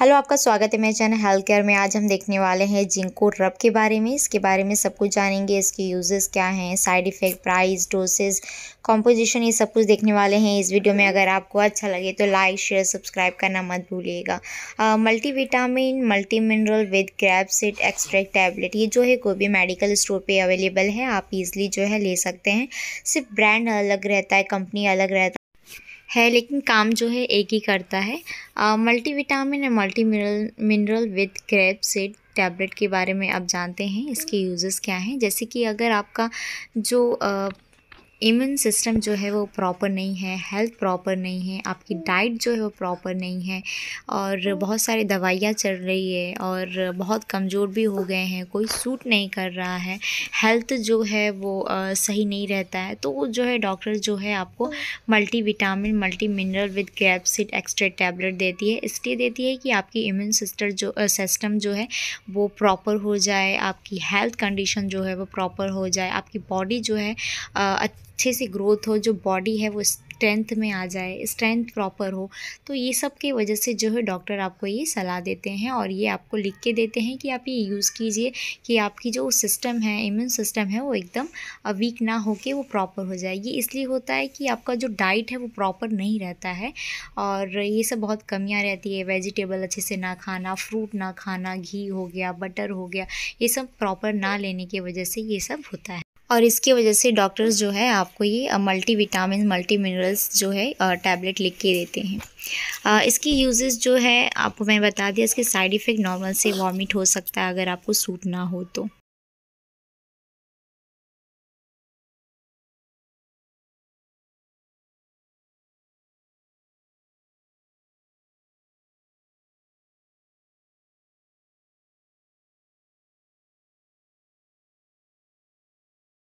hello आपका स्वागत है मेरे चैनल हेल्थ केयर में आज हम देखने वाले हैं जिंको रब के बारे में इसके बारे में सब कुछ जानेंगे इसके यूजेस क्या हैं side effect price doses composition ये सब कुछ देखने वाले हैं इस वीडियो में अगर आपको अच्छा लगे तो लाइक शेयर सब्सक्राइब करना मत भूलिएगा multi vitamin multi mineral with grapeseed extract tablet ये जो है कोई भी मेडिकल स्टोर पर अवेलेबल है आप ईज़िली जो है ले सकते हैं सिर्फ ब्रांड अलग रहता है कंपनी अलग रहता है है लेकिन काम जो है एक ही करता है multi vitamin and multi mineral mineral with grape seed tablet के बारे में आप जानते हैं इसके यूजेस क्या हैं जैसे कि अगर आपका जो इम्यून सिस्टम जो है वो प्रॉपर नहीं है हेल्थ प्रॉपर नहीं है आपकी डाइट जो है वो प्रॉपर नहीं है और बहुत सारी दवाइयाँ चल रही है और बहुत कमज़ोर भी हो गए हैं कोई सूट नहीं कर रहा है हेल्थ जो है वो आ, सही नहीं रहता है तो वो जो है डॉक्टर जो है आपको multi vitamin multi mineral with grapeseed extract tablet देती है इसलिए देती है कि आपकी इम्यून सिस्टर जो सिस्टम जो है वो प्रॉपर हो जाए आपकी हेल्थ कंडीशन जो है वो प्रॉपर हो जाए आपकी बॉडी जो है आ, अच्छे से ग्रोथ हो जो बॉडी है वो स्ट्रेंथ में आ जाए स्ट्रेंथ प्रॉपर हो तो ये सब के वजह से जो है डॉक्टर आपको ये सलाह देते हैं और ये आपको लिख के देते हैं कि आप ये यूज़ कीजिए कि आपकी जो सिस्टम है इम्यून सिस्टम है वो एकदम वीक ना हो के वो प्रॉपर हो जाए ये इसलिए होता है कि आपका जो डाइट है वो प्रॉपर नहीं रहता है और ये सब बहुत कमियाँ रहती है वेजिटेबल अच्छे से ना खाना फ्रूट ना खाना घी हो गया बटर हो गया ये सब प्रॉपर ना लेने की वजह से ये सब होता है और इसकी वजह से डॉक्टर्स जो है आपको ये मल्टी विटामिन मल्टी मिनरल्स जो है टैबलेट लिख के देते हैं इसकी यूजेस जो है आपको मैं बता दिया इसके साइड इफ़ेक्ट नॉर्मल से वॉमिट हो सकता है अगर आपको सूट ना हो तो